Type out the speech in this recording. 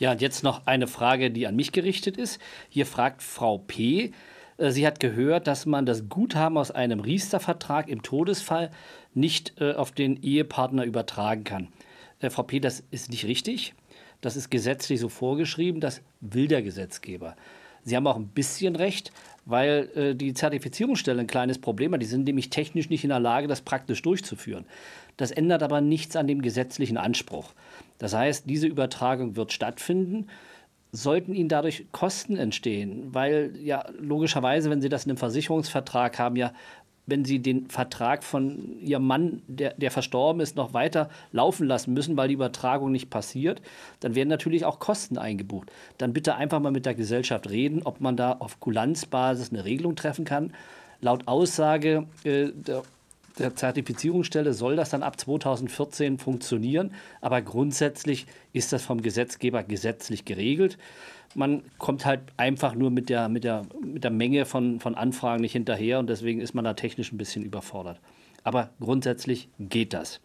Ja, und jetzt noch eine Frage, die an mich gerichtet ist. Hier fragt Frau P. Äh, sie hat gehört, dass man das Guthaben aus einem Riester-Vertrag im Todesfall nicht äh, auf den Ehepartner übertragen kann. Äh, Frau P., das ist nicht richtig. Das ist gesetzlich so vorgeschrieben, das will der Gesetzgeber. Sie haben auch ein bisschen recht, weil äh, die Zertifizierungsstelle ein kleines Problem hat. Die sind nämlich technisch nicht in der Lage, das praktisch durchzuführen. Das ändert aber nichts an dem gesetzlichen Anspruch. Das heißt, diese Übertragung wird stattfinden. Sollten Ihnen dadurch Kosten entstehen, weil ja logischerweise, wenn Sie das in einem Versicherungsvertrag haben, ja wenn sie den Vertrag von ihrem Mann, der, der verstorben ist, noch weiter laufen lassen müssen, weil die Übertragung nicht passiert, dann werden natürlich auch Kosten eingebucht. Dann bitte einfach mal mit der Gesellschaft reden, ob man da auf Kulanzbasis eine Regelung treffen kann. Laut Aussage äh, der der Zertifizierungsstelle soll das dann ab 2014 funktionieren, aber grundsätzlich ist das vom Gesetzgeber gesetzlich geregelt. Man kommt halt einfach nur mit der, mit der, mit der Menge von, von Anfragen nicht hinterher und deswegen ist man da technisch ein bisschen überfordert. Aber grundsätzlich geht das.